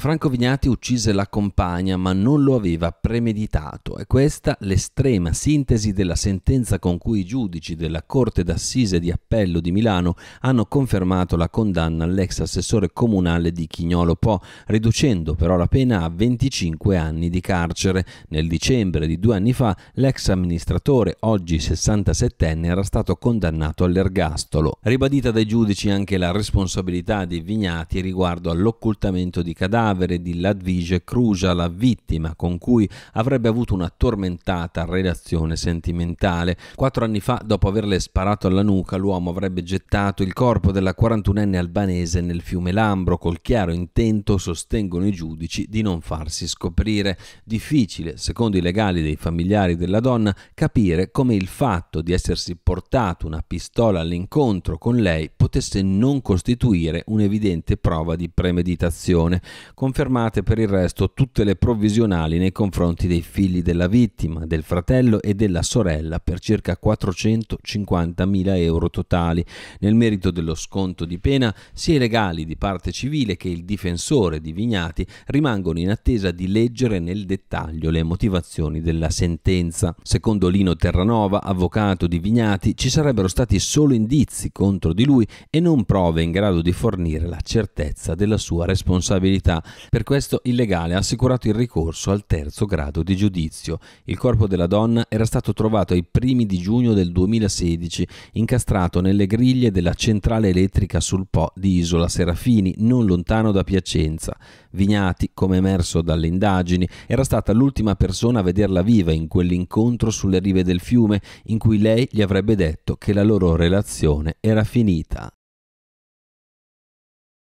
Franco Vignati uccise la compagna ma non lo aveva premeditato. È questa l'estrema sintesi della sentenza con cui i giudici della Corte d'Assise di Appello di Milano hanno confermato la condanna all'ex assessore comunale di Chignolo Po, riducendo però la pena a 25 anni di carcere. Nel dicembre di due anni fa l'ex amministratore, oggi 67enne, era stato condannato all'ergastolo. Ribadita dai giudici anche la responsabilità di Vignati riguardo all'occultamento di cadaveri cadavere di Ladvige Crucia, la vittima con cui avrebbe avuto una tormentata relazione sentimentale. Quattro anni fa, dopo averle sparato alla nuca, l'uomo avrebbe gettato il corpo della 41enne albanese nel fiume Lambro, col chiaro intento, sostengono i giudici, di non farsi scoprire. Difficile, secondo i legali dei familiari della donna, capire come il fatto di essersi portato una pistola all'incontro con lei potesse non costituire un'evidente prova di premeditazione, confermate per il resto tutte le provvisionali nei confronti dei figli della vittima, del fratello e della sorella per circa 450.000 euro totali. Nel merito dello sconto di pena, sia i legali di parte civile che il difensore di Vignati rimangono in attesa di leggere nel dettaglio le motivazioni della sentenza. Secondo Lino Terranova, avvocato di Vignati, ci sarebbero stati solo indizi contro di lui e non prove in grado di fornire la certezza della sua responsabilità. Per questo il legale ha assicurato il ricorso al terzo grado di giudizio. Il corpo della donna era stato trovato ai primi di giugno del 2016, incastrato nelle griglie della centrale elettrica sul Po di Isola Serafini, non lontano da Piacenza. Vignati, come emerso dalle indagini, era stata l'ultima persona a vederla viva in quell'incontro sulle rive del fiume in cui lei gli avrebbe detto che la loro relazione era finita.